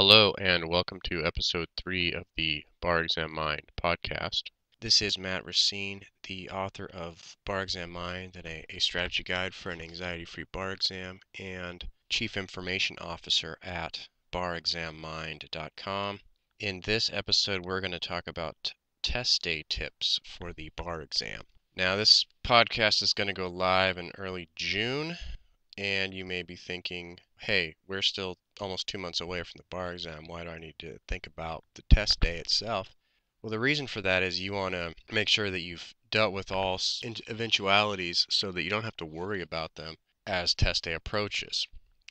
Hello, and welcome to episode three of the Bar Exam Mind podcast. This is Matt Racine, the author of Bar Exam Mind and a, a strategy guide for an anxiety free bar exam, and chief information officer at barexammind.com. In this episode, we're going to talk about test day tips for the bar exam. Now, this podcast is going to go live in early June, and you may be thinking, hey, we're still almost two months away from the bar exam. Why do I need to think about the test day itself? Well, the reason for that is you want to make sure that you've dealt with all eventualities so that you don't have to worry about them as test day approaches.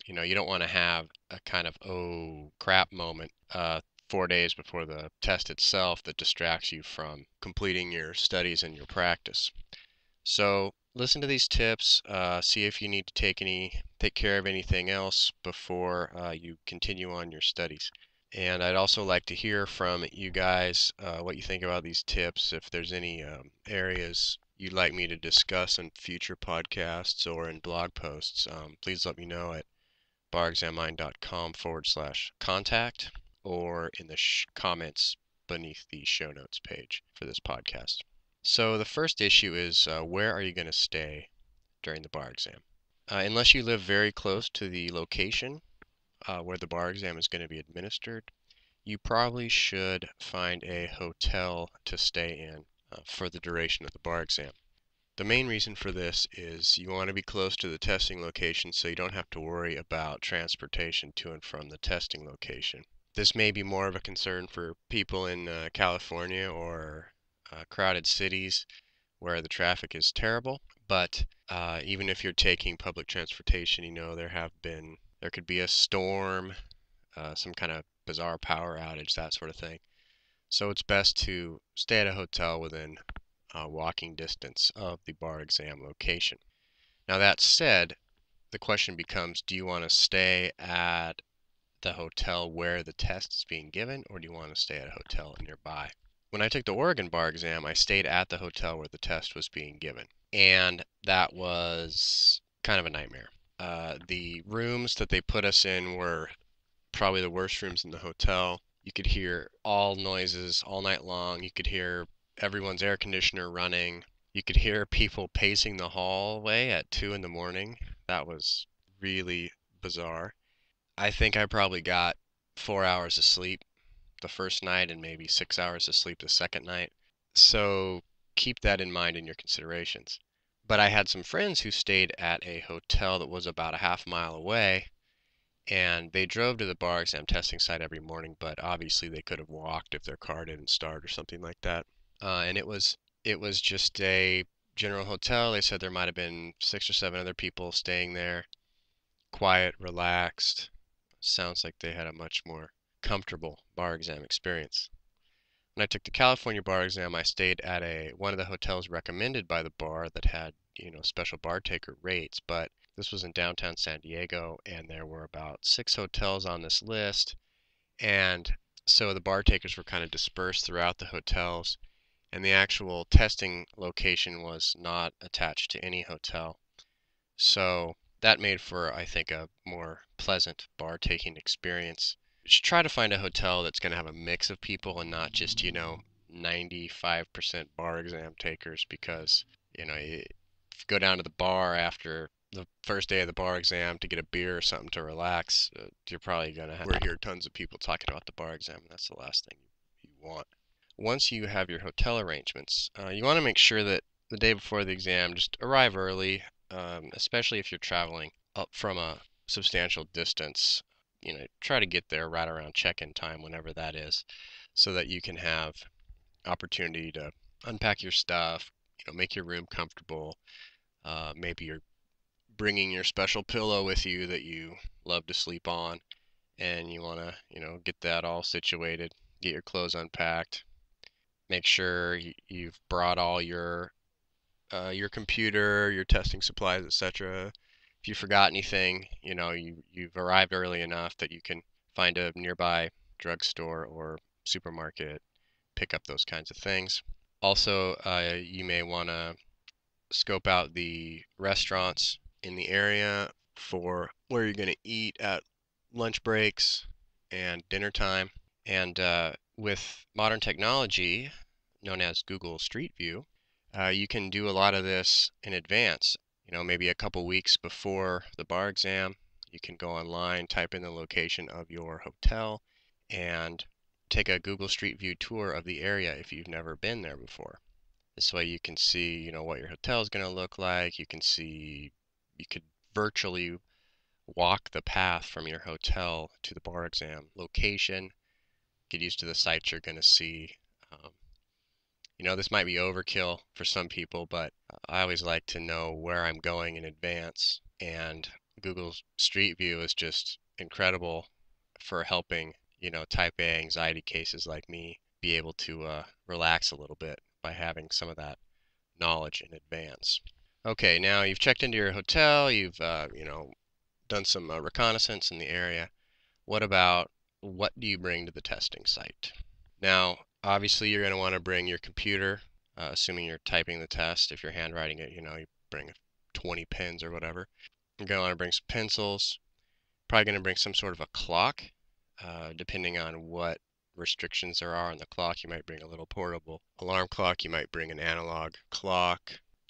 You know, you don't want to have a kind of oh crap moment uh, four days before the test itself that distracts you from completing your studies and your practice. So listen to these tips, uh, see if you need to take any take care of anything else before uh, you continue on your studies. And I'd also like to hear from you guys uh, what you think about these tips, if there's any um, areas you'd like me to discuss in future podcasts or in blog posts, um, please let me know at barexamine.com forward slash contact or in the comments beneath the show notes page for this podcast. So the first issue is uh, where are you going to stay during the bar exam? Uh, unless you live very close to the location uh, where the bar exam is going to be administered, you probably should find a hotel to stay in uh, for the duration of the bar exam. The main reason for this is you want to be close to the testing location so you don't have to worry about transportation to and from the testing location. This may be more of a concern for people in uh, California or uh, crowded cities where the traffic is terrible. But uh, even if you're taking public transportation, you know there have been there could be a storm, uh, some kind of bizarre power outage, that sort of thing. So it's best to stay at a hotel within uh, walking distance of the bar exam location. Now that said, the question becomes: Do you want to stay at the hotel where the test is being given, or do you want to stay at a hotel nearby? when I took the Oregon bar exam, I stayed at the hotel where the test was being given. And that was kind of a nightmare. Uh, the rooms that they put us in were probably the worst rooms in the hotel. You could hear all noises all night long. You could hear everyone's air conditioner running. You could hear people pacing the hallway at 2 in the morning. That was really bizarre. I think I probably got four hours of sleep the first night and maybe six hours of sleep the second night. So keep that in mind in your considerations. But I had some friends who stayed at a hotel that was about a half mile away, and they drove to the bar exam testing site every morning, but obviously they could have walked if their car didn't start or something like that. Uh, and it was it was just a general hotel. They said there might have been six or seven other people staying there. Quiet, relaxed. Sounds like they had a much more comfortable bar exam experience. When I took the California bar exam, I stayed at a one of the hotels recommended by the bar that had, you know, special bar taker rates, but this was in downtown San Diego and there were about 6 hotels on this list and so the bar takers were kind of dispersed throughout the hotels and the actual testing location was not attached to any hotel. So that made for I think a more pleasant bar taking experience try to find a hotel that's going to have a mix of people and not just you know 95% bar exam takers because you know you go down to the bar after the first day of the bar exam to get a beer or something to relax uh, you're probably going to have hear tons of people talking about the bar exam and that's the last thing you want once you have your hotel arrangements uh, you want to make sure that the day before the exam just arrive early um, especially if you're traveling up from a substantial distance you know try to get there right around check-in time whenever that is so that you can have opportunity to unpack your stuff you know make your room comfortable uh, maybe you're bringing your special pillow with you that you love to sleep on and you want to you know get that all situated get your clothes unpacked make sure you've brought all your uh, your computer your testing supplies etc if you forgot anything, you know, you, you've arrived early enough that you can find a nearby drugstore or supermarket, pick up those kinds of things. Also, uh, you may want to scope out the restaurants in the area for where you're going to eat at lunch breaks and dinner time. And uh, with modern technology known as Google Street View, uh, you can do a lot of this in advance you know, maybe a couple weeks before the bar exam, you can go online, type in the location of your hotel, and take a Google Street View tour of the area if you've never been there before. This way you can see, you know, what your hotel is going to look like. You can see, you could virtually walk the path from your hotel to the bar exam location. Get used to the sights you're going to see you know, this might be overkill for some people, but I always like to know where I'm going in advance. And Google Street View is just incredible for helping, you know, type A anxiety cases like me be able to uh, relax a little bit by having some of that knowledge in advance. Okay, now you've checked into your hotel, you've, uh, you know, done some uh, reconnaissance in the area. What about what do you bring to the testing site? Now, Obviously, you're going to want to bring your computer, uh, assuming you're typing the test. If you're handwriting it, you know, you bring 20 pins or whatever. You're going to want to bring some pencils. Probably going to bring some sort of a clock, uh, depending on what restrictions there are on the clock. You might bring a little portable alarm clock. You might bring an analog clock,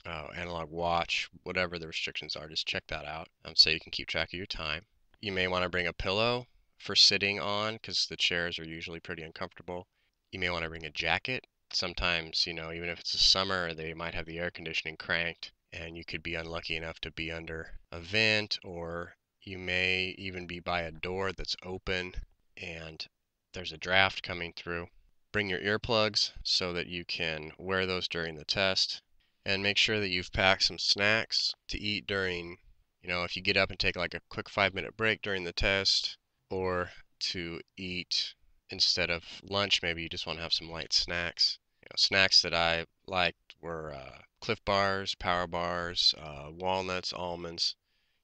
uh, analog watch, whatever the restrictions are. Just check that out um, so you can keep track of your time. You may want to bring a pillow for sitting on because the chairs are usually pretty uncomfortable you may want to bring a jacket. Sometimes, you know, even if it's the summer, they might have the air conditioning cranked and you could be unlucky enough to be under a vent or you may even be by a door that's open and there's a draft coming through. Bring your earplugs so that you can wear those during the test and make sure that you've packed some snacks to eat during, you know, if you get up and take like a quick 5 minute break during the test or to eat instead of lunch, maybe you just want to have some light snacks. You know, snacks that I liked were uh, Cliff Bars, Power Bars, uh, walnuts, almonds,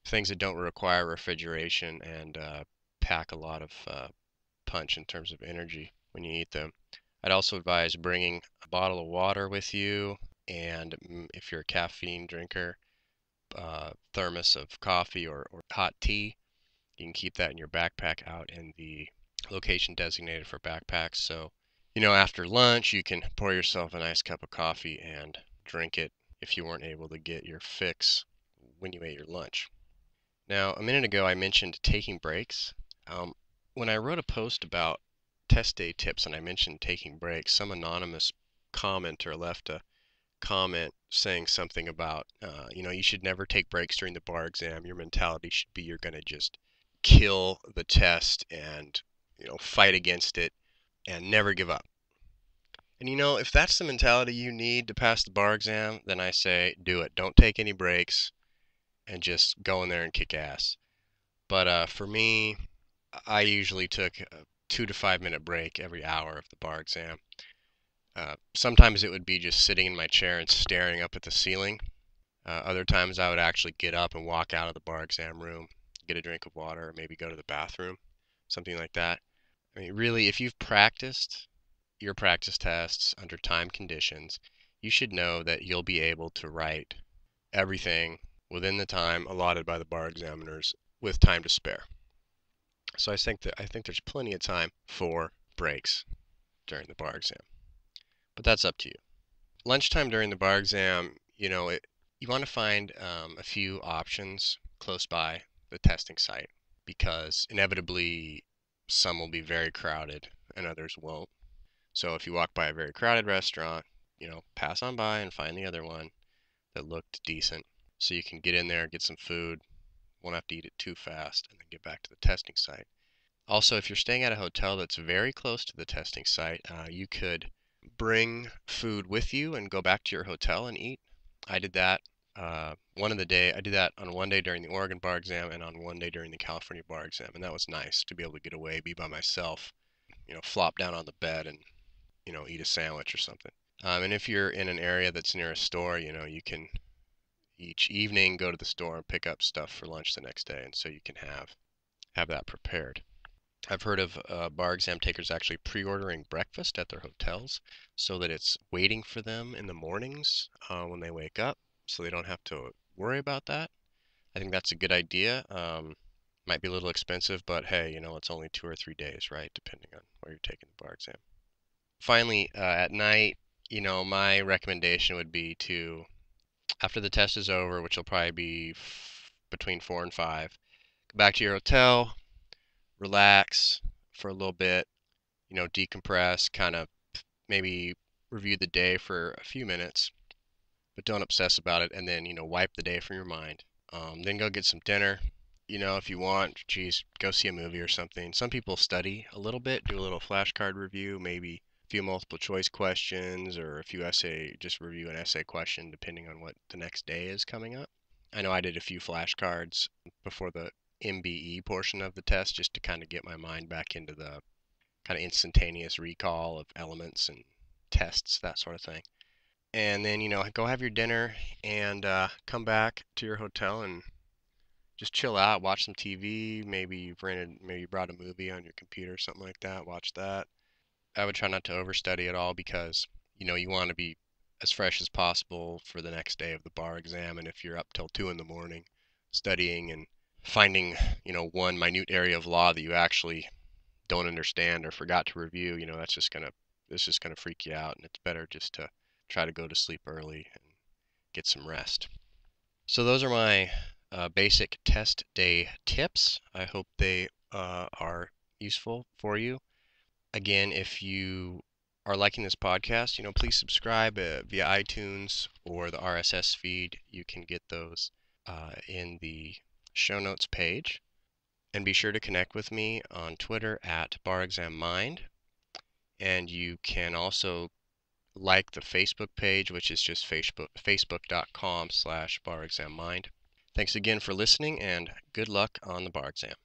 things that don't require refrigeration and uh, pack a lot of uh, punch in terms of energy when you eat them. I'd also advise bringing a bottle of water with you, and mm, if you're a caffeine drinker, uh, thermos of coffee or, or hot tea. You can keep that in your backpack out in the location designated for backpacks. So, you know, after lunch, you can pour yourself a nice cup of coffee and drink it if you weren't able to get your fix when you ate your lunch. Now, a minute ago, I mentioned taking breaks. Um, when I wrote a post about test day tips and I mentioned taking breaks, some anonymous commenter left a comment saying something about, uh, you know, you should never take breaks during the bar exam. Your mentality should be you're going to just kill the test and you know, fight against it and never give up. And you know, if that's the mentality you need to pass the bar exam, then I say do it. Don't take any breaks and just go in there and kick ass. But uh, for me, I usually took a two to five minute break every hour of the bar exam. Uh, sometimes it would be just sitting in my chair and staring up at the ceiling. Uh, other times I would actually get up and walk out of the bar exam room, get a drink of water, maybe go to the bathroom something like that. I mean, really, if you've practiced your practice tests under time conditions, you should know that you'll be able to write everything within the time allotted by the bar examiners with time to spare. So I think that I think there's plenty of time for breaks during the bar exam. But that's up to you. Lunchtime during the bar exam, you know, it, you want to find um, a few options close by the testing site because inevitably some will be very crowded and others won't. So if you walk by a very crowded restaurant, you know, pass on by and find the other one that looked decent so you can get in there, get some food, won't have to eat it too fast, and then get back to the testing site. Also, if you're staying at a hotel that's very close to the testing site, uh, you could bring food with you and go back to your hotel and eat. I did that uh, one of the day. I did that on one day during the Oregon bar exam and on one day during the California bar exam, and that was nice to be able to get away, be by myself, you know, flop down on the bed and you know eat a sandwich or something. Um, and if you're in an area that's near a store, you know, you can each evening go to the store and pick up stuff for lunch the next day, and so you can have have that prepared. I've heard of uh, bar exam takers actually pre-ordering breakfast at their hotels so that it's waiting for them in the mornings uh, when they wake up so they don't have to worry about that. I think that's a good idea. Um, might be a little expensive, but hey, you know, it's only two or three days, right? Depending on where you're taking the bar exam. Finally, uh, at night, you know, my recommendation would be to, after the test is over, which will probably be f- between four and five, go back to your hotel, relax for a little bit, you know, decompress, kind of maybe review the day for a few minutes but don't obsess about it. And then, you know, wipe the day from your mind. Um, then go get some dinner. You know, if you want, geez, go see a movie or something. Some people study a little bit, do a little flashcard review, maybe a few multiple choice questions or a few essay, just review an essay question depending on what the next day is coming up. I know I did a few flashcards before the MBE portion of the test just to kind of get my mind back into the kind of instantaneous recall of elements and tests, that sort of thing and then you know go have your dinner and uh, come back to your hotel and just chill out, watch some TV. Maybe you've rented, maybe you brought a movie on your computer, something like that. Watch that. I would try not to overstudy at all because you know you want to be as fresh as possible for the next day of the bar exam. And if you're up till two in the morning studying and finding you know one minute area of law that you actually don't understand or forgot to review, you know that's just gonna it's just gonna freak you out. And it's better just to try to go to sleep early and get some rest. So those are my uh, basic test day tips. I hope they uh, are useful for you. Again, if you are liking this podcast, you know, please subscribe uh, via iTunes or the RSS feed. You can get those uh, in the show notes page. And be sure to connect with me on Twitter at BarExamMind. And you can also like the Facebook page, which is just Facebook, facebook.com slash barexammind. Thanks again for listening and good luck on the bar exam.